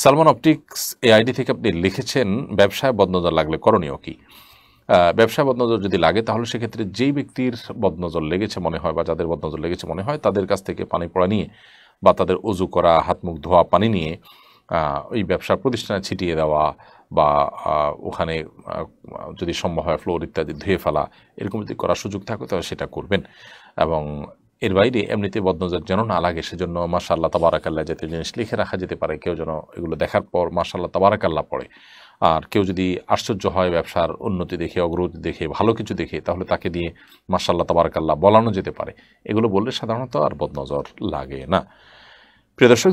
Salman optics এ ID থেকে আপনি লিখেছেন ব্যবসায় বদনজর লাগলে করণীয় কি ব্যবসায় বদনজর যদি লাগে তাহলে সেক্ষেত্রে যেই ব্যক্তির বদনজর লেগেছে মনে হয় বা যাদের বদনজর লেগেছে মনে হয় তাদের কাছ থেকে পানি পড়া নিয়ে বা তাদের অজু করা হাত মুখ ধোয়া পানি নিয়ে ওই ব্যবসা প্রতিষ্ঠানে ছিটিয়ে দেওয়া বা ওখানে যদি সম্ভব হয় ফ্লোর ইত্যাদি ধুয়ে ফেলা এরকম যদি করার সুযোগ থাকে তাহলে সেটা করবেন এবং এর বাইরে এমনিতে বদনজর যেন না লাগে সেজন্য মাশাল্লাহ তাবারাকাল্লা জাতীয় জিনিস লিখে রাখা যেতে পারে কেউ যেন এগুলো দেখার পর মাশাল্লাহ তাবারাকাল্লা পড়ে আর কেউ যদি আশ্চর্য হয় ব্যবসার উন্নতি দেখে অগ্রগতি দেখে ভালো কিছু দেখে তাহলে তাকে দিয়ে মাশাল্লাহ তাবারাকাল্লা বলানো যেতে পারে এগুলো বললে সাধারণত আর বদনজর লাগে না প্রিয় দর্শক